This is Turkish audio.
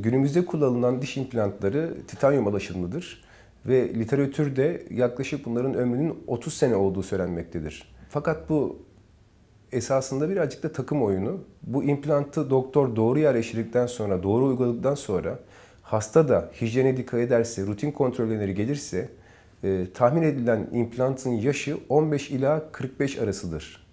Günümüzde kullanılan diş implantları titanyum alaşımlıdır ve literatürde yaklaşık bunların ömrünün 30 sene olduğu söylenmektedir. Fakat bu esasında birazcık da takım oyunu. Bu implantı doktor doğru yerleştirdikten sonra, doğru uyguladıktan sonra hasta da hijyene dikkat ederse, rutin kontrolleri gelirse e, tahmin edilen implantın yaşı 15 ila 45 arasıdır.